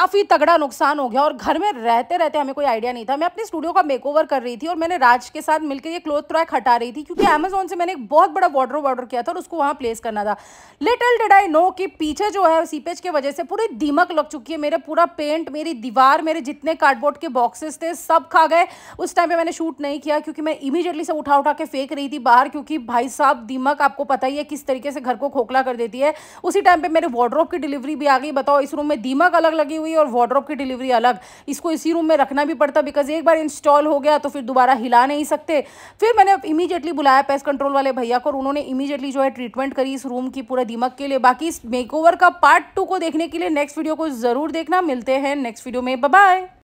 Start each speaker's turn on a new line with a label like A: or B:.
A: काफ़ी तगड़ा नुकसान हो गया और घर में रहते रहते हमें कोई आइडिया नहीं था मैं अपने स्टूडियो का मेकओवर कर रही थी और मैंने राज के साथ मिलकर ये क्लोथ ट्रैक हटा रही थी क्योंकि अमेजोन से मैंने एक बहुत बड़ा वार्डरोब ऑर्डर किया था और उसको वहाँ प्लेस करना था लिटिल डिड आई नो कि पीछे जो है सीपेज की वजह से पूरी दीमक लग चुकी है मेरा पूरा पेंट मेरी दीवार मेरे जितने कार्डबोर्ड के बॉक्सेस थे सब खा गए उस टाइम पर मैंने शूट नहीं किया क्योंकि मैं इमीडिएटली से उठा उठा के फेंक रही थी बाहर क्योंकि भाई साहब दीमक आपको पता ही है किस तरीके से घर को खोखला कर देती है उसी टाइम पर मेरे वॉर्ड्रोप की डिलीवरी भी आ गई बताओ इस रूम में दीमक अलग लगी हुई हुई और वार्ड्रॉप की डिलीवरी अलग इसको इसी रूम में रखना भी पड़ता बिकॉज एक बार इंस्टॉल हो गया तो फिर दोबारा हिला नहीं सकते फिर मैंने इमीजिएटली बुलाया पेस्ट कंट्रोल वाले भैया को और उन्होंने इमीजिएटली जो है ट्रीटमेंट करी इस रूम की पूरे दिमाग के लिए बाकी इस मेकओवर का पार्ट टू को देखने के लिए नेक्स्ट वीडियो को ज़रूर देखना मिलते हैं नेक्स्ट वीडियो में बाय